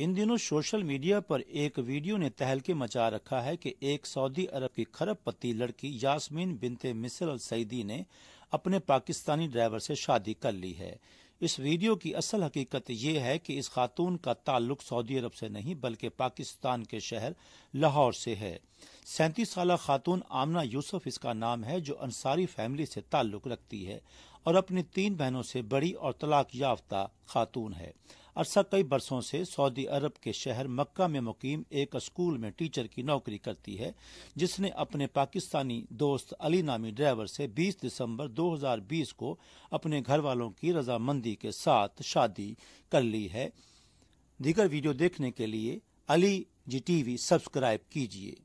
इन दिनों social media पर एक वीडियो ने तहलके मचा रखा है कि एक सऊदी अरब की खरबपति लड़की यास्मीन बिनते मिसर अल सईदी ने अपने पाकिस्तानी ड्राइवर से शादी कर ली है इस वीडियो की असल हकीकत यह है कि इस खातून का ताल्लुक सऊदी अरब से नहीं बल्कि पाकिस्तान के शहर लाहौर से है सैंतीस साल खातून आमना यूसुफ इसका नाम है जो अंसारी फैमिली से ताल्लुक रखती है और अपनी तीन बहनों से बड़ी और तलाक याफ्ता खातून है अरसा कई बरसों से सऊदी अरब के शहर मक्का में मुकीम एक स्कूल में टीचर की नौकरी करती है जिसने अपने पाकिस्तानी दोस्त अली नामी ड्राइवर से 20 दिसंबर 2020 को अपने घर वालों की रजामंदी के साथ शादी कर ली है दीगर वीडियो देखने के लिए अली जी टीवी सब्सक्राइब कीजिए